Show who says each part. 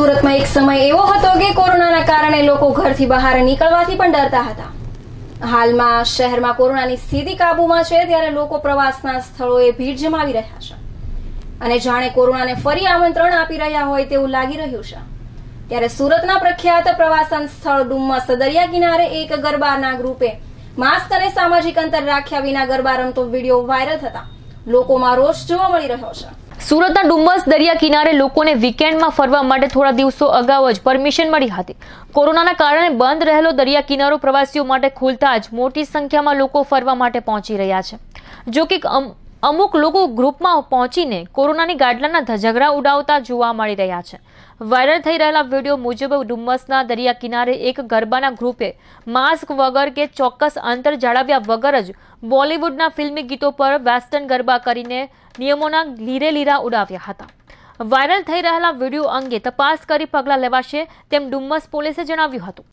Speaker 1: સુરતમાં એક સમય એવો હતો કે કોરોનાના કારણે લોકો ઘરથી બહાર નીકળવાથી પણ ડરતા હતા હાલમાં શહેરમાં કોરોનાની સ્થિતિ કાબૂમાં છે ત્યારે લોકો પ્રવાસના સ્થળોએ ભીડ જમાવી રહ્યા છે અને જાણે કોરોનાને ફરી આમંત્રણ આપી રહ્યા હોય તેવું લાગી રહ્યું છે ત્યારે સુરતના પ્રખ્યાત પ્રવાસન સ્થળ ડુમમાં દરિયા કિનારે એક ગરબાના ગ્રુપે માસ્ક અને સામાજિક અંતર રાખ્યા વિના ગરબા રમતો વિડીયો વાયરલ થતા લોકોમાં રોષ જોવા મળી રહ્યો છે
Speaker 2: સુરતના ડુમસ દરિયા કિનારે લોકોને વીકેન્ડમાં ફરવા માટે થોડા દિવસો અગાઉ જ પરમિશન મળી હતી કોરોનાના કારણે બંધ રહેલો દરિયા કિનારો પ્રવાસીઓ માટે ખુલતા જ મોટી સંખ્યામાં લોકો ફરવા માટે પહોંચી રહ્યા છે જો કે અમુક લોકો ગ્રુપમાં પહોંચીને કોરોનાની ગાડલાના ધજાગરા ઉડાવતા જોવા મળી રહ્યા છે વાયરલ થઈ રહેલા વિડીયો મુજબ ડુમ્મસના દરિયા કિનારે એક ગરબાના ગ્રુપે માસ્ક વગર કે ચોક્કસ અંતર જાળવ્યા વગર જ બોલિવૂડના ફિલ્મી ગીતો પર વેસ્ટર્ન ગરબા કરીને નિયમોના લીરે લીરા ઉડાવ્યા હતા વાયરલ થઈ રહેલા વિડીયો અંગે તપાસ કરી પગલાં લેવાશે તેમ ડુમ્મસ પોલીસે જણાવ્યું હતું